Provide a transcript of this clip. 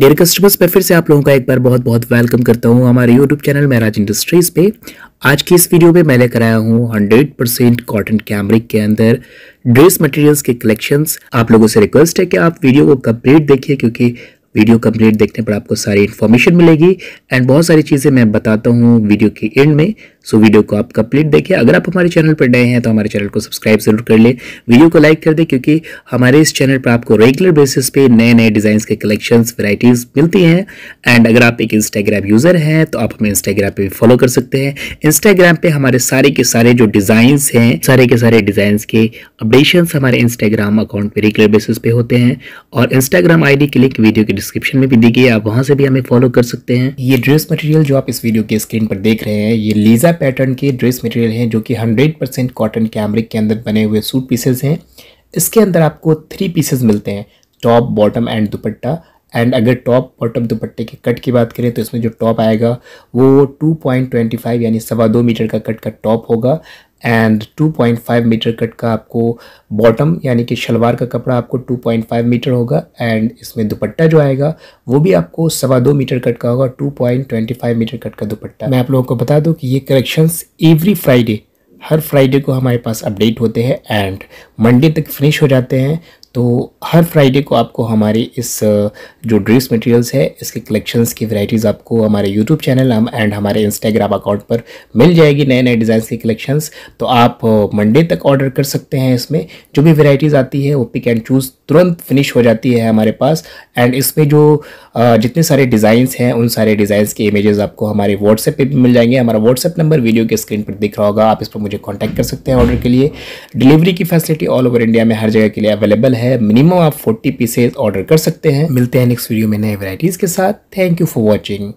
dare customers पर फिर से आप लोगों का एक बार बहुत बहुत वेलकम करता हूँ हमारे यूट्यूब चैनल महराज इंडस्ट्रीज पे आज की इस वीडियो में मैंने कराया हूँ 100% परसेंट कॉटन कैमरिक के अंदर ड्रेस मटेरियल्स के कलेक्शंस आप लोगों से रिक्वेस्ट है कि आप वीडियो को कंप्लीट देखिए क्योंकि वीडियो कंप्लीट देखने पर आपको सारी इन्फॉर्मेशन मिलेगी एंड बहुत सारी चीज़ें मैं बताता हूँ वीडियो के एंड में सो वीडियो को आप कंप्लीट देखें अगर आप हमारे चैनल पर नए हैं तो हमारे चैनल को सब्सक्राइब जरूर कर लें वीडियो को लाइक कर दें क्योंकि हमारे इस चैनल पर आपको रेगुलर बेसिस पे नए नए डिज़ाइंस के कलेक्शंस वैरायटीज़ मिलती हैं एंड अगर आप एक इंस्टाग्राम यूज़र हैं तो आप हमें इंस्टाग्राम पर भी फॉलो कर सकते हैं इंस्टाग्राम पर हमारे सारे के सारे जो डिज़ाइंस हैं सारे के सारे डिज़ाइंस के अपडेशन हमारे इंस्टाग्राम अकाउंट पर रेगुलर बेसिस पे होते हैं और इंस्टाग्राम आई के लिंक वीडियो के डिस्क्रिप्शन में भी दी गई है आप वहाँ से भी हमें फॉलो कर सकते हैं ये ड्रेस मटेरियल जो आप इस वीडियो के स्क्रीन पर देख रहे हैं ये लीजा पैटर्न के ड्रेस मटेरियल हैं जो कि हंड्रेड परसेंट कॉटन कैमरिक के अंदर बने हुए सूट पीसेज हैं इसके अंदर आपको थ्री पीसेज मिलते हैं top bottom and dupatta and अगर टॉप बॉटम दुपट्टे के कट की बात करें तो इसमें जो टॉप आएगा वो 2.25 यानी सवा दो मीटर का कट का टॉप होगा एंड 2.5 मीटर कट का आपको बॉटम यानी कि शलवार का कपड़ा आपको 2.5 मीटर होगा एंड इसमें दुपट्टा जो आएगा वो भी आपको सवा दो मीटर कट का होगा 2.25 मीटर कट का दुपट्टा मैं आप लोगों को बता दूं कि ये कलेक्शंस एवरी फ्राइडे हर फ्राइडे को हमारे पास अपडेट होते हैं एंड मंडे तक फिनिश हो जाते हैं तो हर फ्राइडे को आपको हमारे इस जो ड्रेस मटेरियल्स है इसके कलेक्शंस की वैरायटीज़ आपको हमारे यूट्यूब चैनल हम एंड हमारे इंस्टाग्राम अकाउंट पर मिल जाएगी नए नए डिज़ाइन की कलेक्शंस तो आप मंडे तक ऑर्डर कर सकते हैं इसमें जो भी वैराइटीज़ आती है वो पिक एंड चूज़ तुरंत फिनिश हो जाती है हमारे पास एंड इसमें जो जितने सारे डिज़ाइंस हैं उन सारे डिज़ाइंस के इमेजेस आपको हमारे व्हाट्सएप पे भी मिल जाएंगे हमारा व्हाट्सएप नंबर वीडियो के स्क्रीन पर दिख रहा होगा आप इस पर मुझे कॉन्टैक्ट कर सकते हैं ऑर्डर के लिए डिलीवरी की फैसिलिटी ऑल ओवर इंडिया में हर जगह के लिए अवेलेबल है है मिनिमम आप फोर्टी पीसेज ऑर्डर कर सकते हैं मिलते हैं नेक्स्ट वीडियो में नए वैराइटीज के साथ थैंक यू फॉर वॉचिंग